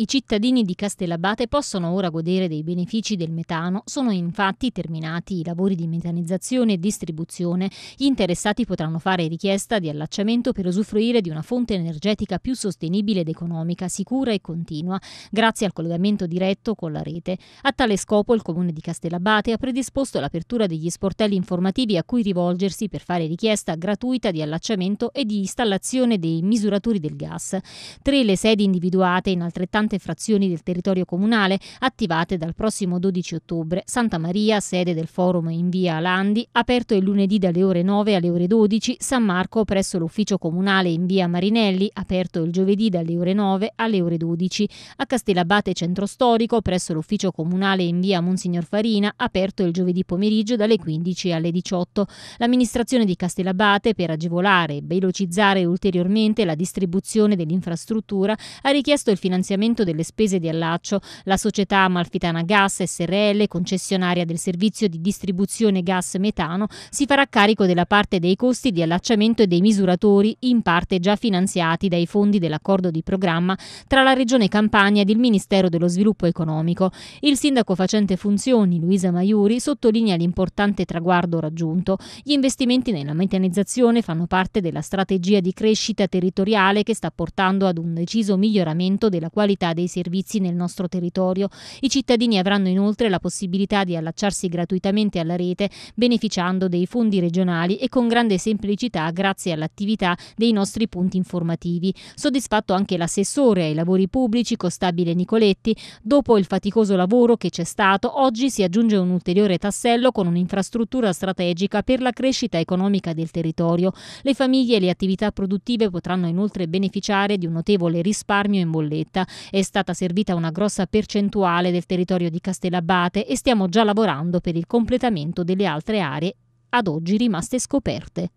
I cittadini di Castellabate possono ora godere dei benefici del metano, sono infatti terminati i lavori di metanizzazione e distribuzione, gli interessati potranno fare richiesta di allacciamento per usufruire di una fonte energetica più sostenibile ed economica, sicura e continua, grazie al collegamento diretto con la rete. A tale scopo il Comune di Castellabate ha predisposto l'apertura degli sportelli informativi a cui rivolgersi per fare richiesta gratuita di allacciamento e di installazione dei misuratori del gas. Tre le sedi individuate in altrettanto importanti frazioni del territorio comunale attivate dal prossimo 12 ottobre. Santa Maria, sede del forum in via Landi, aperto il lunedì dalle ore 9 alle ore 12, San Marco presso l'ufficio comunale in via Marinelli, aperto il giovedì dalle ore 9 alle ore 12, a Castellabate Centro Storico presso l'ufficio comunale in via Monsignor Farina, aperto il giovedì pomeriggio dalle 15 alle 18. L'amministrazione di Castellabate, per agevolare e velocizzare ulteriormente la distribuzione dell'infrastruttura, ha richiesto il finanziamento pagamento delle spese di allaccio. La società Amalfitana Gas SRL, concessionaria del servizio di distribuzione gas metano, si farà carico della parte dei costi di allacciamento e dei misuratori, in parte già finanziati dai fondi dell'accordo di programma tra la Regione Campania ed il Ministero dello Sviluppo Economico. Il sindaco facente funzioni, Luisa Maiuri, sottolinea l'importante traguardo raggiunto. Gli investimenti nella metanizzazione fanno parte della strategia di crescita territoriale che sta portando ad un deciso miglioramento della qualità dei servizi nel nostro territorio. I cittadini avranno inoltre la possibilità di allacciarsi gratuitamente alla rete beneficiando dei fondi regionali e con grande semplicità grazie all'attività dei nostri punti informativi. Soddisfatto anche l'assessore ai lavori pubblici Costabile Nicoletti, dopo il faticoso lavoro che c'è stato, oggi si aggiunge un ulteriore tassello con un'infrastruttura strategica per la crescita economica del territorio. Le famiglie e le attività produttive potranno inoltre beneficiare di un notevole risparmio in bolletta. È stata servita una grossa percentuale del territorio di Castellabate e stiamo già lavorando per il completamento delle altre aree ad oggi rimaste scoperte.